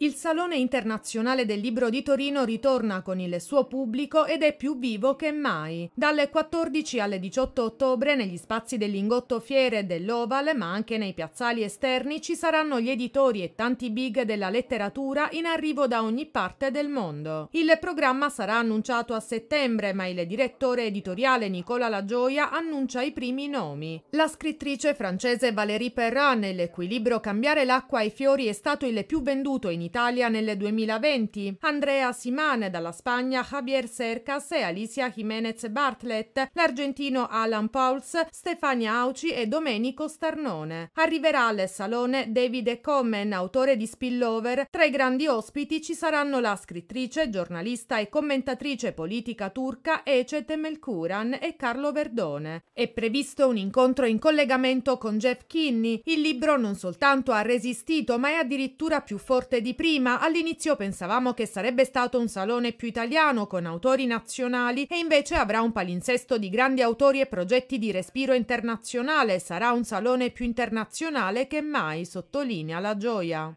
Il Salone internazionale del libro di Torino ritorna con il suo pubblico ed è più vivo che mai. Dalle 14 alle 18 ottobre negli spazi dell'Ingotto Fiere e dell'Oval, ma anche nei piazzali esterni, ci saranno gli editori e tanti big della letteratura in arrivo da ogni parte del mondo. Il programma sarà annunciato a settembre, ma il direttore editoriale Nicola Lagioia annuncia i primi nomi. La scrittrice francese Valérie Perrin nell'equilibrio Cambiare l'acqua ai fiori è stato il più venduto in Italia Italia nel 2020, Andrea Simane dalla Spagna, Javier Cercas e Alicia Jiménez Bartlett, l'argentino Alan Pauls, Stefania Auci e Domenico Starnone. Arriverà al salone Davide Comen, autore di Spillover. Tra i grandi ospiti ci saranno la scrittrice, giornalista e commentatrice politica turca Ece Temelkuran e Carlo Verdone. È previsto un incontro in collegamento con Jeff Kinney. Il libro non soltanto ha resistito, ma è addirittura più forte di prima, all'inizio pensavamo che sarebbe stato un salone più italiano con autori nazionali e invece avrà un palinsesto di grandi autori e progetti di respiro internazionale, sarà un salone più internazionale che mai, sottolinea la gioia.